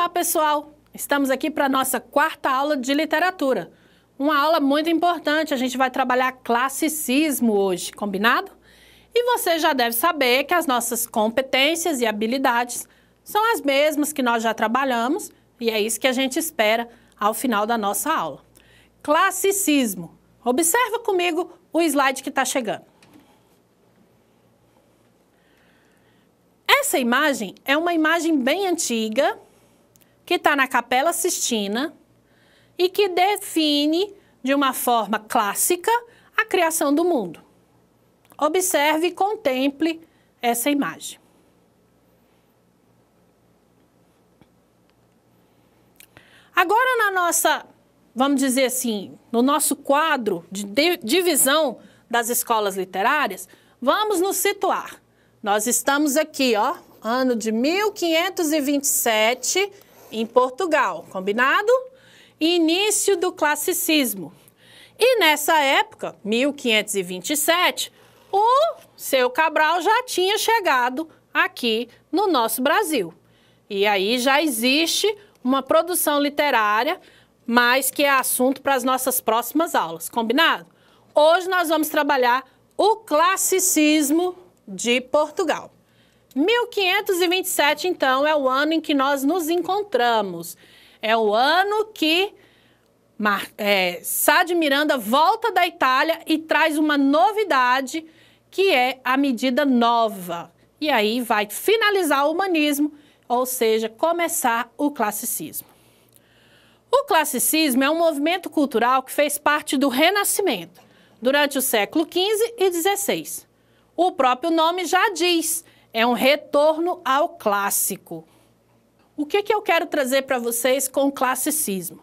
Olá, pessoal! Estamos aqui para a nossa quarta aula de literatura. Uma aula muito importante, a gente vai trabalhar classicismo hoje, combinado? E você já deve saber que as nossas competências e habilidades são as mesmas que nós já trabalhamos e é isso que a gente espera ao final da nossa aula. Classicismo. Observa comigo o slide que está chegando. Essa imagem é uma imagem bem antiga que está na Capela Sistina e que define, de uma forma clássica, a criação do mundo. Observe e contemple essa imagem. Agora, na nossa, vamos dizer assim, no nosso quadro de divisão das escolas literárias, vamos nos situar. Nós estamos aqui, ó, ano de 1527 em Portugal, combinado? Início do classicismo. E nessa época, 1527, o seu Cabral já tinha chegado aqui no nosso Brasil. E aí já existe uma produção literária, mas que é assunto para as nossas próximas aulas, combinado? Hoje nós vamos trabalhar o classicismo de Portugal. 1527, então, é o ano em que nós nos encontramos. É o ano que Mar é, Sá de Miranda volta da Itália e traz uma novidade, que é a medida nova. E aí vai finalizar o humanismo, ou seja, começar o classicismo. O classicismo é um movimento cultural que fez parte do Renascimento, durante o século XV e XVI. O próprio nome já diz é um retorno ao clássico. O que, que eu quero trazer para vocês com o classicismo?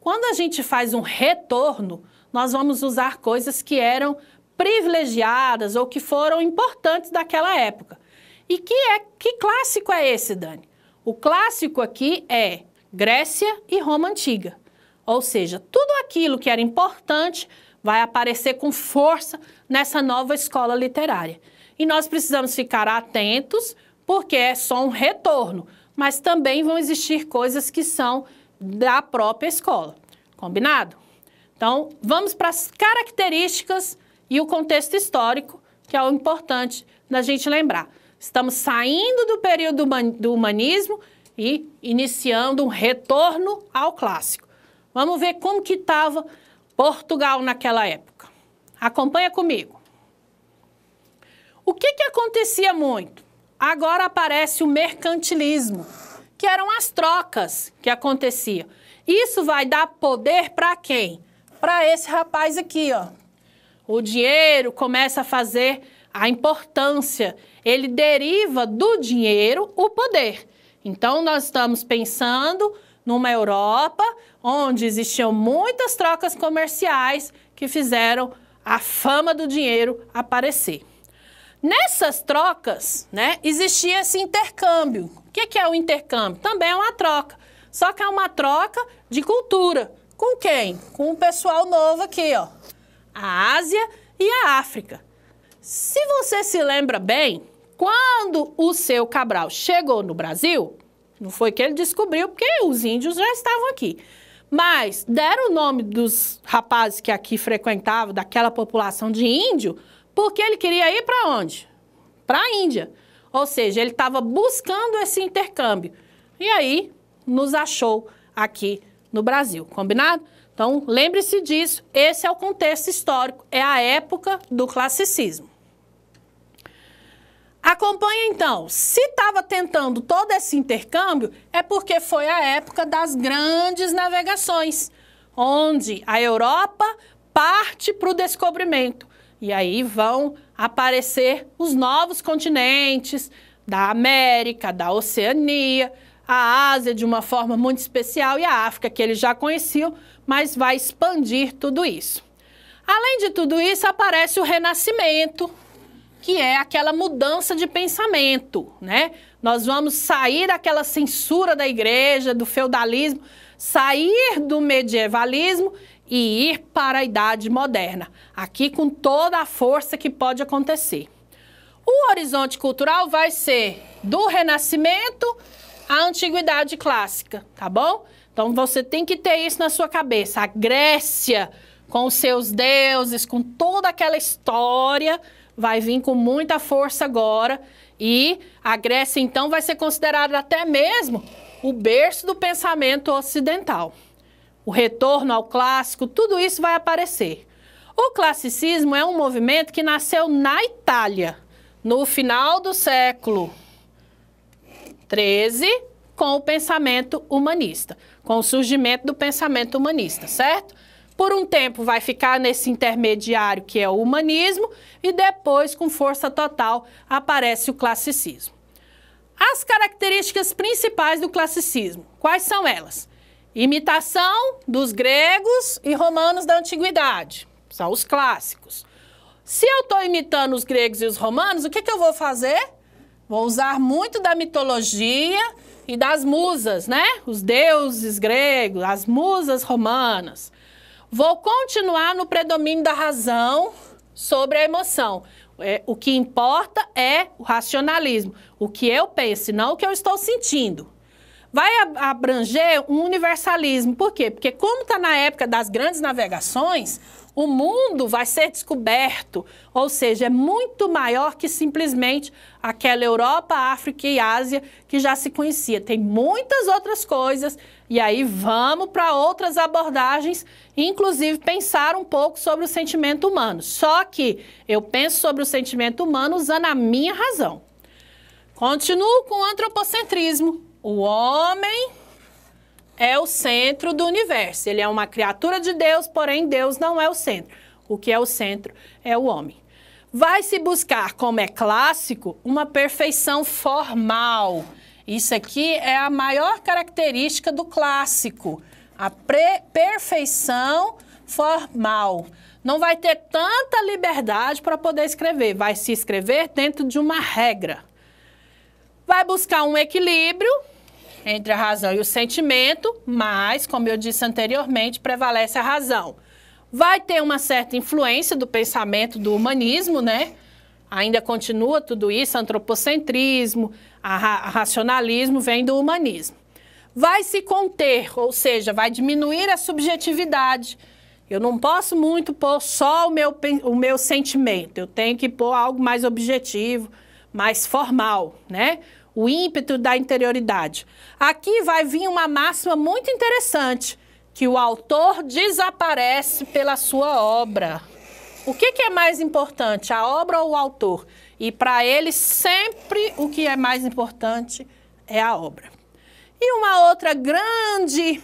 Quando a gente faz um retorno, nós vamos usar coisas que eram privilegiadas ou que foram importantes daquela época. E que, é, que clássico é esse, Dani? O clássico aqui é Grécia e Roma Antiga. Ou seja, tudo aquilo que era importante vai aparecer com força nessa nova escola literária. E nós precisamos ficar atentos, porque é só um retorno, mas também vão existir coisas que são da própria escola. Combinado? Então, vamos para as características e o contexto histórico, que é o importante da gente lembrar. Estamos saindo do período do humanismo e iniciando um retorno ao clássico. Vamos ver como que estava Portugal naquela época. Acompanha comigo. O que, que acontecia muito? Agora aparece o mercantilismo, que eram as trocas que aconteciam. Isso vai dar poder para quem? Para esse rapaz aqui, ó. O dinheiro começa a fazer a importância, ele deriva do dinheiro o poder. Então, nós estamos pensando numa Europa onde existiam muitas trocas comerciais que fizeram a fama do dinheiro aparecer. Nessas trocas, né, existia esse intercâmbio. O que é o intercâmbio? Também é uma troca, só que é uma troca de cultura. Com quem? Com o pessoal novo aqui, ó. A Ásia e a África. Se você se lembra bem, quando o seu Cabral chegou no Brasil, não foi que ele descobriu, porque os índios já estavam aqui. Mas deram o nome dos rapazes que aqui frequentavam, daquela população de índio, porque ele queria ir para onde? Para a Índia. Ou seja, ele estava buscando esse intercâmbio. E aí nos achou aqui no Brasil, combinado? Então, lembre-se disso, esse é o contexto histórico, é a época do classicismo. Acompanhe então, se estava tentando todo esse intercâmbio, é porque foi a época das grandes navegações, onde a Europa parte para o descobrimento. E aí vão aparecer os novos continentes da América, da Oceania, a Ásia de uma forma muito especial e a África que ele já conhecia, mas vai expandir tudo isso. Além de tudo isso, aparece o renascimento, que é aquela mudança de pensamento, né? Nós vamos sair daquela censura da igreja, do feudalismo, sair do medievalismo e ir para a idade moderna, aqui com toda a força que pode acontecer. O horizonte cultural vai ser do Renascimento à Antiguidade Clássica, tá bom? Então você tem que ter isso na sua cabeça. A Grécia, com seus deuses, com toda aquela história, vai vir com muita força agora. E a Grécia, então, vai ser considerada até mesmo o berço do pensamento ocidental o retorno ao clássico, tudo isso vai aparecer. O classicismo é um movimento que nasceu na Itália, no final do século XIII, com o pensamento humanista, com o surgimento do pensamento humanista, certo? Por um tempo vai ficar nesse intermediário que é o humanismo e depois, com força total, aparece o classicismo. As características principais do classicismo, quais são elas? Imitação dos gregos e romanos da antiguidade. São os clássicos. Se eu estou imitando os gregos e os romanos, o que, que eu vou fazer? Vou usar muito da mitologia e das musas, né? Os deuses gregos, as musas romanas. Vou continuar no predomínio da razão sobre a emoção. É, o que importa é o racionalismo. O que eu penso, não o que eu estou sentindo vai abranger um universalismo. Por quê? Porque como está na época das grandes navegações, o mundo vai ser descoberto, ou seja, é muito maior que simplesmente aquela Europa, África e Ásia que já se conhecia. Tem muitas outras coisas e aí vamos para outras abordagens, inclusive pensar um pouco sobre o sentimento humano. Só que eu penso sobre o sentimento humano usando a minha razão. Continuo com o antropocentrismo, o homem é o centro do universo. Ele é uma criatura de Deus, porém Deus não é o centro. O que é o centro é o homem. Vai se buscar, como é clássico, uma perfeição formal. Isso aqui é a maior característica do clássico, a perfeição formal. Não vai ter tanta liberdade para poder escrever, vai se escrever dentro de uma regra. Vai buscar um equilíbrio entre a razão e o sentimento, mas, como eu disse anteriormente, prevalece a razão. Vai ter uma certa influência do pensamento do humanismo, né? Ainda continua tudo isso, antropocentrismo, a ra racionalismo vem do humanismo. Vai se conter, ou seja, vai diminuir a subjetividade. Eu não posso muito pôr só o meu, o meu sentimento, eu tenho que pôr algo mais objetivo, mais formal, né? o ímpeto da interioridade. Aqui vai vir uma máxima muito interessante, que o autor desaparece pela sua obra. O que, que é mais importante, a obra ou o autor? E para ele, sempre o que é mais importante é a obra. E uma outra grande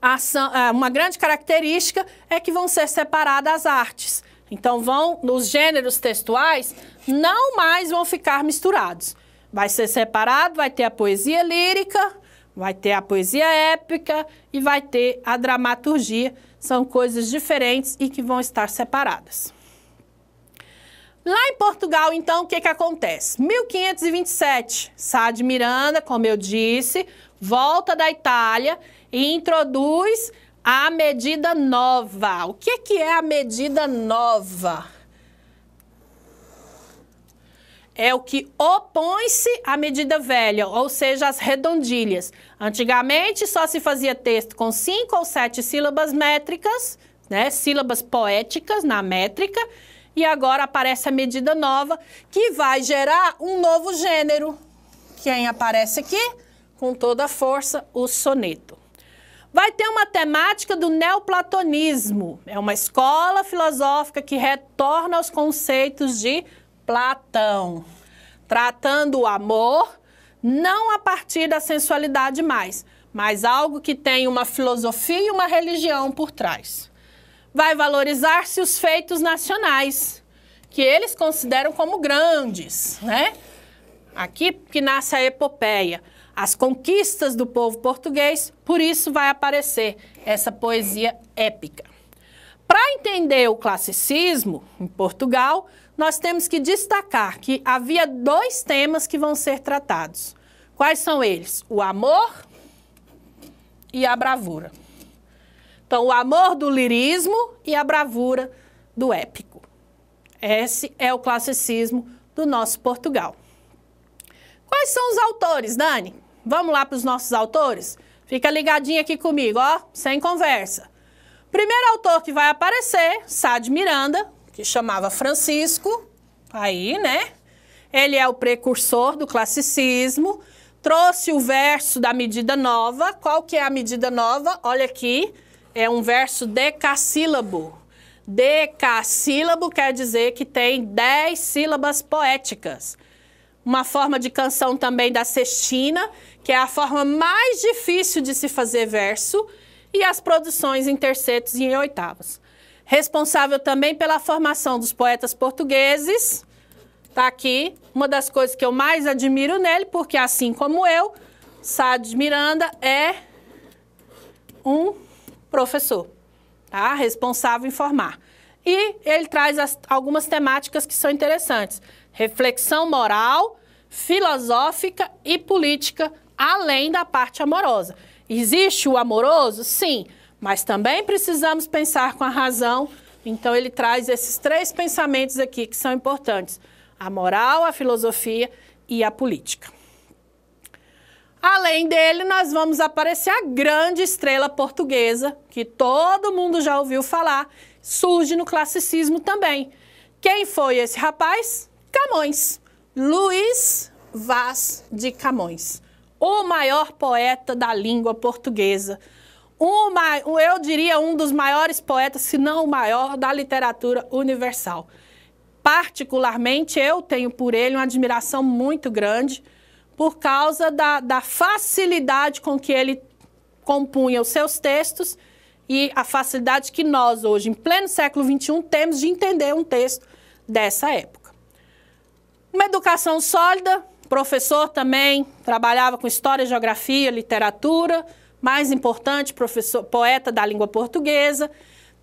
ação, é, uma grande característica é que vão ser separadas as artes. Então vão os gêneros textuais não mais vão ficar misturados. Vai ser separado, vai ter a poesia lírica, vai ter a poesia épica e vai ter a dramaturgia. São coisas diferentes e que vão estar separadas. Lá em Portugal, então, o que, que acontece? 1527, Sá de Miranda, como eu disse, volta da Itália e introduz a medida nova. O que, que é a medida nova? é o que opõe-se à medida velha, ou seja, às redondilhas. Antigamente só se fazia texto com cinco ou sete sílabas métricas, né, sílabas poéticas na métrica, e agora aparece a medida nova, que vai gerar um novo gênero. Quem aparece aqui? Com toda a força, o soneto. Vai ter uma temática do neoplatonismo. É uma escola filosófica que retorna aos conceitos de Platão, tratando o amor não a partir da sensualidade mais, mas algo que tem uma filosofia e uma religião por trás. Vai valorizar-se os feitos nacionais, que eles consideram como grandes, né? Aqui que nasce a epopeia, as conquistas do povo português, por isso vai aparecer essa poesia épica. Para entender o classicismo em Portugal, nós temos que destacar que havia dois temas que vão ser tratados. Quais são eles? O amor e a bravura. Então, o amor do lirismo e a bravura do épico. Esse é o classicismo do nosso Portugal. Quais são os autores, Dani? Vamos lá para os nossos autores? Fica ligadinho aqui comigo, ó, sem conversa. Primeiro autor que vai aparecer, Sade Miranda, que chamava Francisco, aí, né? Ele é o precursor do classicismo, trouxe o verso da medida nova. Qual que é a medida nova? Olha aqui, é um verso decassílabo. Decassílabo quer dizer que tem dez sílabas poéticas. Uma forma de canção também da Sextina, que é a forma mais difícil de se fazer verso, e as produções em tercetos e em oitavas responsável também pela formação dos poetas portugueses. Tá aqui uma das coisas que eu mais admiro nele, porque assim como eu, Sades Miranda é um professor, tá? Responsável em formar. E ele traz as, algumas temáticas que são interessantes: reflexão moral, filosófica e política, além da parte amorosa. Existe o amoroso? Sim, mas também precisamos pensar com a razão. Então, ele traz esses três pensamentos aqui que são importantes: a moral, a filosofia e a política. Além dele, nós vamos aparecer a grande estrela portuguesa, que todo mundo já ouviu falar, surge no classicismo também. Quem foi esse rapaz? Camões. Luiz Vaz de Camões, o maior poeta da língua portuguesa uma, eu diria um dos maiores poetas, se não o maior, da literatura universal. Particularmente, eu tenho por ele uma admiração muito grande por causa da, da facilidade com que ele compunha os seus textos e a facilidade que nós, hoje, em pleno século XXI, temos de entender um texto dessa época. Uma educação sólida, professor também, trabalhava com história, geografia, literatura mais importante professor, poeta da língua portuguesa.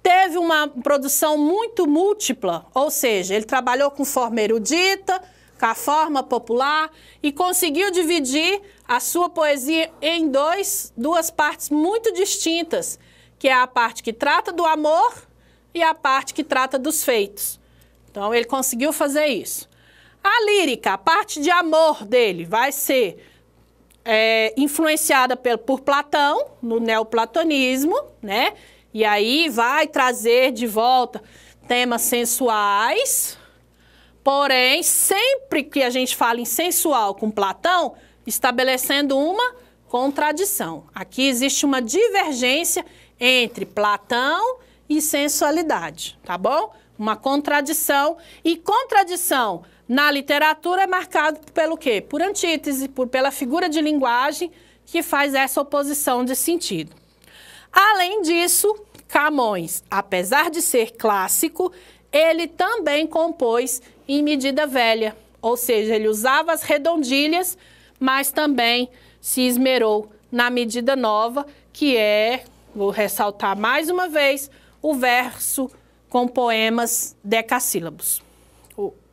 Teve uma produção muito múltipla, ou seja, ele trabalhou com forma erudita, com a forma popular e conseguiu dividir a sua poesia em dois, duas partes muito distintas, que é a parte que trata do amor e a parte que trata dos feitos. Então ele conseguiu fazer isso. A lírica, a parte de amor dele vai ser é, influenciada por, por Platão, no neoplatonismo, né? E aí vai trazer de volta temas sensuais. Porém, sempre que a gente fala em sensual com Platão, estabelecendo uma contradição. Aqui existe uma divergência entre Platão e sensualidade, tá bom? Uma contradição. E contradição na literatura é marcado pelo quê? Por antítese, por, pela figura de linguagem que faz essa oposição de sentido. Além disso, Camões, apesar de ser clássico, ele também compôs em medida velha, ou seja, ele usava as redondilhas, mas também se esmerou na medida nova, que é, vou ressaltar mais uma vez, o verso com poemas decassílabos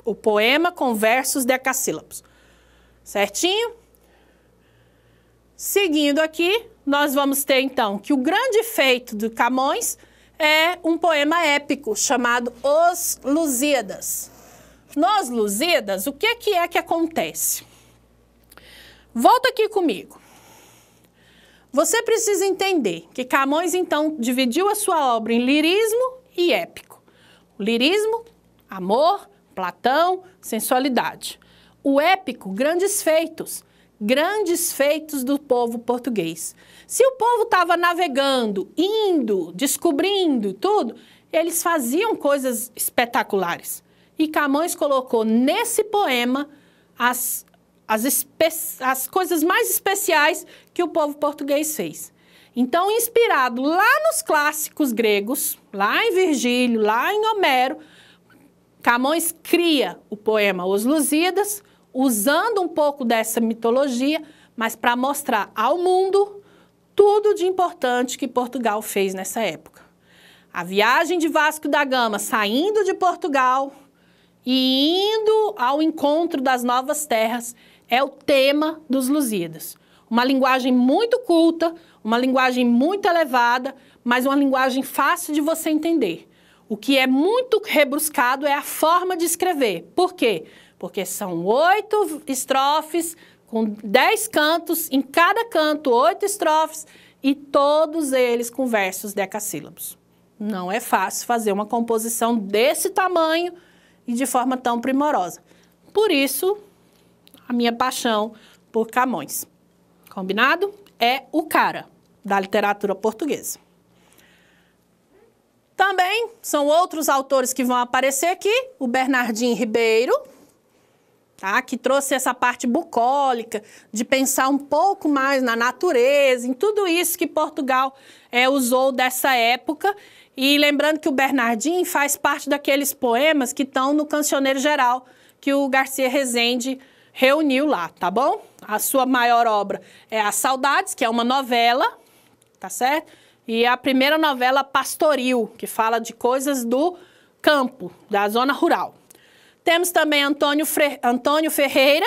o poema com versos decassílabos. Certinho? Seguindo aqui, nós vamos ter então que o grande feito do Camões é um poema épico chamado Os Lusíadas. Nos Lusíadas, o que é que, é que acontece? Volta aqui comigo. Você precisa entender que Camões então dividiu a sua obra em lirismo e épico. O lirismo, amor, Platão, sensualidade. O épico, grandes feitos. Grandes feitos do povo português. Se o povo estava navegando, indo, descobrindo tudo, eles faziam coisas espetaculares. E Camões colocou nesse poema as, as, as coisas mais especiais que o povo português fez. Então, inspirado lá nos clássicos gregos, lá em Virgílio, lá em Homero, Camões cria o poema Os Lusíadas, usando um pouco dessa mitologia, mas para mostrar ao mundo tudo de importante que Portugal fez nessa época. A viagem de Vasco da Gama saindo de Portugal e indo ao encontro das novas terras é o tema dos Lusíadas. Uma linguagem muito culta, uma linguagem muito elevada, mas uma linguagem fácil de você entender. O que é muito rebruscado é a forma de escrever. Por quê? Porque são oito estrofes com dez cantos, em cada canto oito estrofes e todos eles com versos decassílabos. Não é fácil fazer uma composição desse tamanho e de forma tão primorosa. Por isso, a minha paixão por Camões. Combinado? É o cara da literatura portuguesa. Também são outros autores que vão aparecer aqui, o Bernardim Ribeiro, tá? que trouxe essa parte bucólica, de pensar um pouco mais na natureza, em tudo isso que Portugal é, usou dessa época. E lembrando que o Bernardim faz parte daqueles poemas que estão no Cancioneiro Geral, que o Garcia Rezende reuniu lá, tá bom? A sua maior obra é A Saudades, que é uma novela, tá certo? e a primeira novela Pastoril, que fala de coisas do campo, da zona rural. Temos também Antônio, Fre Antônio Ferreira,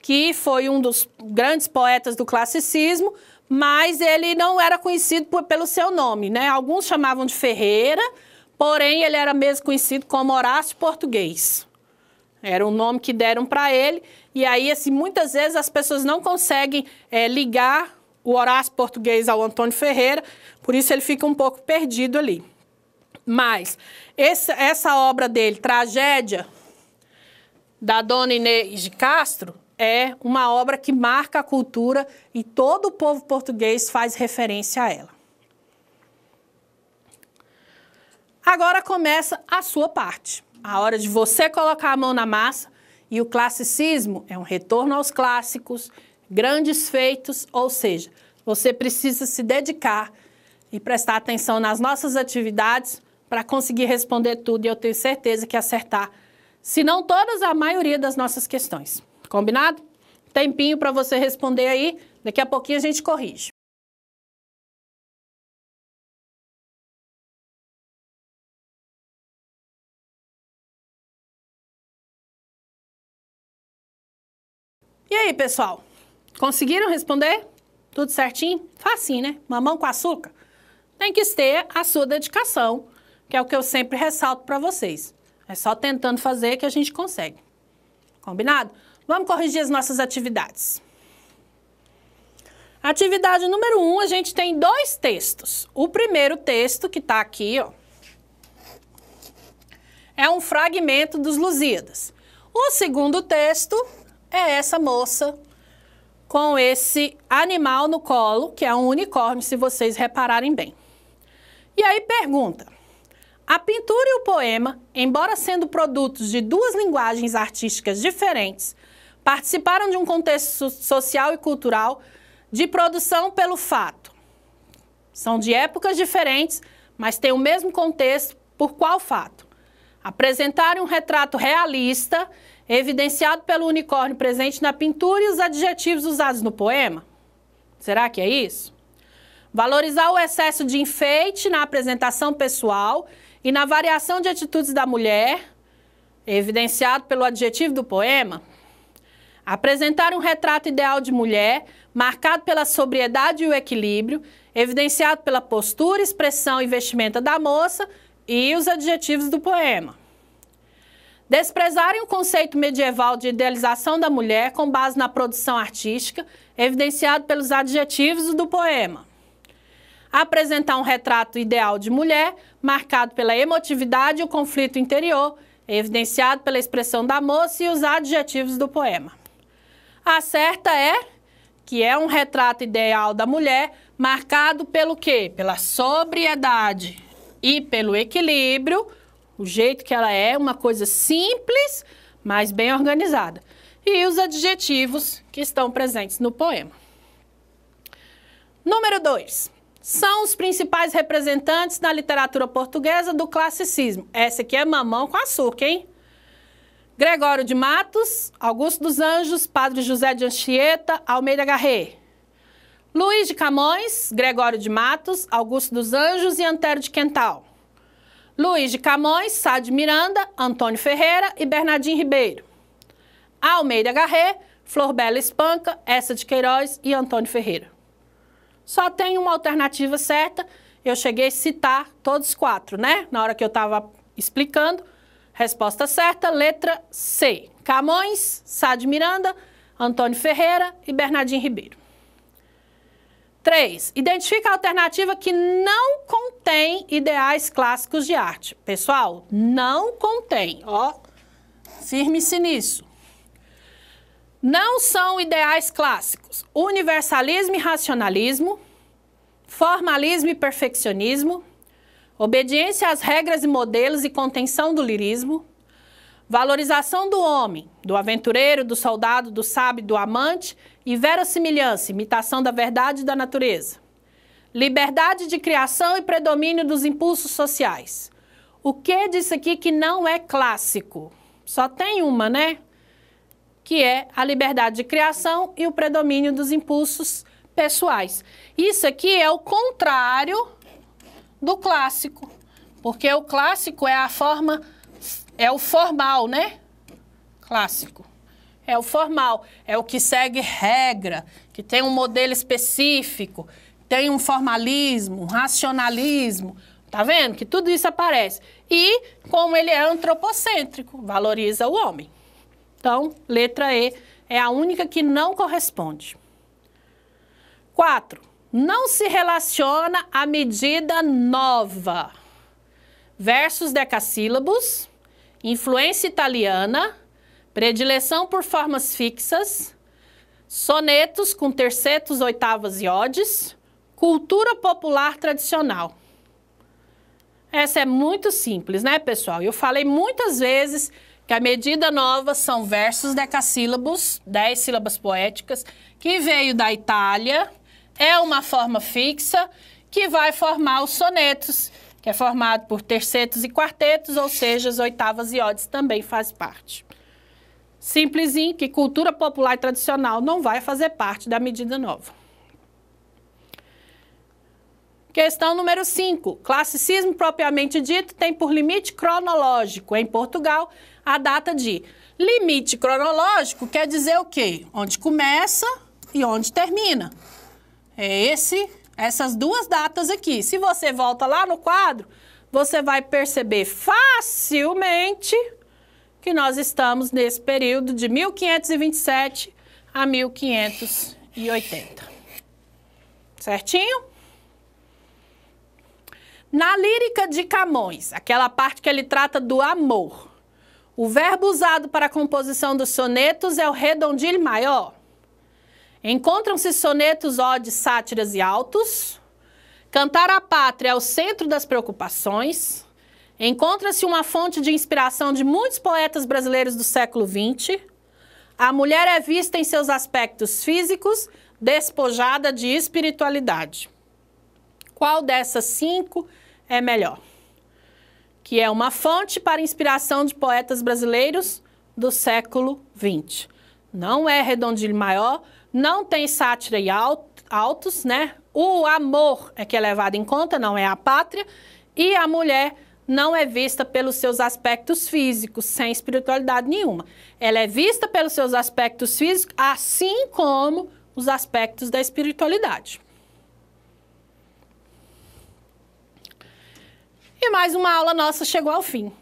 que foi um dos grandes poetas do classicismo, mas ele não era conhecido pelo seu nome, né? Alguns chamavam de Ferreira, porém ele era mesmo conhecido como Horácio Português. Era o um nome que deram para ele, e aí assim, muitas vezes as pessoas não conseguem é, ligar o Horácio português ao Antônio Ferreira, por isso ele fica um pouco perdido ali. Mas essa, essa obra dele, Tragédia, da dona Inês de Castro, é uma obra que marca a cultura e todo o povo português faz referência a ela. Agora começa a sua parte, a hora de você colocar a mão na massa. E o classicismo é um retorno aos clássicos, grandes feitos, ou seja, você precisa se dedicar e prestar atenção nas nossas atividades para conseguir responder tudo e eu tenho certeza que acertar, se não todas, a maioria das nossas questões. Combinado? Tempinho para você responder aí, daqui a pouquinho a gente corrige. E aí, pessoal? Conseguiram responder? Tudo certinho? Facinho, né? Mamão com açúcar? Tem que ter a sua dedicação, que é o que eu sempre ressalto para vocês. É só tentando fazer que a gente consegue. Combinado? Vamos corrigir as nossas atividades. Atividade número 1, um, a gente tem dois textos. O primeiro texto, que está aqui, ó, é um fragmento dos Lusíadas. O segundo texto é essa moça com esse animal no colo, que é um unicórnio, se vocês repararem bem. E aí pergunta: a pintura e o poema, embora sendo produtos de duas linguagens artísticas diferentes, participaram de um contexto social e cultural de produção pelo fato. São de épocas diferentes, mas têm o mesmo contexto por qual fato? Apresentarem um retrato realista evidenciado pelo unicórnio presente na pintura e os adjetivos usados no poema? Será que é isso? Valorizar o excesso de enfeite na apresentação pessoal e na variação de atitudes da mulher, evidenciado pelo adjetivo do poema? Apresentar um retrato ideal de mulher, marcado pela sobriedade e o equilíbrio, evidenciado pela postura, expressão e vestimenta da moça e os adjetivos do poema. Desprezarem o conceito medieval de idealização da mulher com base na produção artística, evidenciado pelos adjetivos do poema. Apresentar um retrato ideal de mulher, marcado pela emotividade e o conflito interior, evidenciado pela expressão da moça e os adjetivos do poema. A certa é que é um retrato ideal da mulher, marcado pelo quê? Pela sobriedade e pelo equilíbrio o jeito que ela é, uma coisa simples, mas bem organizada. E os adjetivos que estão presentes no poema. Número 2. São os principais representantes da literatura portuguesa do classicismo. Essa aqui é mamão com açúcar, hein? Gregório de Matos, Augusto dos Anjos, Padre José de Anchieta, Almeida Garré. Luiz de Camões, Gregório de Matos, Augusto dos Anjos e Antero de Quental. Luiz de Camões, Sá de Miranda, Antônio Ferreira e Bernardinho Ribeiro. Almeida Garré, Florbela Espanca, Essa de Queiroz e Antônio Ferreira. Só tem uma alternativa certa, eu cheguei a citar todos os quatro, né? Na hora que eu estava explicando, resposta certa, letra C. Camões, Sá de Miranda, Antônio Ferreira e Bernardinho Ribeiro. 3. Identifica a alternativa que não contém ideais clássicos de arte. Pessoal, não contém, ó. Firme-se nisso. Não são ideais clássicos. Universalismo e racionalismo, formalismo e perfeccionismo, obediência às regras e modelos e contenção do lirismo, Valorização do homem, do aventureiro, do soldado, do sábio, do amante e verossimilhança, imitação da verdade e da natureza. Liberdade de criação e predomínio dos impulsos sociais. O que disse aqui que não é clássico? Só tem uma, né? Que é a liberdade de criação e o predomínio dos impulsos pessoais. Isso aqui é o contrário do clássico, porque o clássico é a forma é o formal, né? Clássico. É o formal, é o que segue regra, que tem um modelo específico, tem um formalismo, um racionalismo. Tá vendo que tudo isso aparece? E como ele é antropocêntrico, valoriza o homem. Então, letra E é a única que não corresponde. 4. Não se relaciona à medida nova. Versos decassílabos, influência italiana, predileção por formas fixas, sonetos com tercetos, oitavas e odes, cultura popular tradicional. Essa é muito simples, né, pessoal? Eu falei muitas vezes que a medida nova são versos decassílabos, dez sílabas poéticas, que veio da Itália, é uma forma fixa que vai formar os sonetos que é formado por tercetos e quartetos, ou seja, as oitavas e odes também faz parte. Simplesinho que cultura popular e tradicional não vai fazer parte da medida nova. Questão número 5. Classicismo propriamente dito tem por limite cronológico, em Portugal, a data de. Limite cronológico quer dizer o quê? Onde começa e onde termina. É esse essas duas datas aqui. Se você volta lá no quadro, você vai perceber facilmente que nós estamos nesse período de 1527 a 1580. Certinho? Na lírica de Camões, aquela parte que ele trata do amor, o verbo usado para a composição dos sonetos é o redondilho maior. Encontram-se sonetos, odes, sátiras e autos. Cantar a pátria é o centro das preocupações. Encontra-se uma fonte de inspiração de muitos poetas brasileiros do século XX. A mulher é vista em seus aspectos físicos, despojada de espiritualidade. Qual dessas cinco é melhor? Que é uma fonte para inspiração de poetas brasileiros do século XX. Não é Redondilho Maior, não tem sátira e altos, né? O amor é que é levado em conta, não é a pátria, e a mulher não é vista pelos seus aspectos físicos, sem espiritualidade nenhuma. Ela é vista pelos seus aspectos físicos, assim como os aspectos da espiritualidade. E mais uma aula nossa chegou ao fim.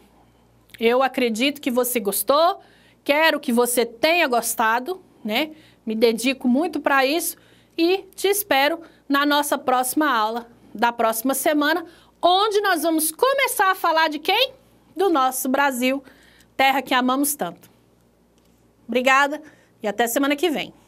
Eu acredito que você gostou, quero que você tenha gostado, né? me dedico muito para isso e te espero na nossa próxima aula da próxima semana, onde nós vamos começar a falar de quem? Do nosso Brasil, terra que amamos tanto. Obrigada e até semana que vem.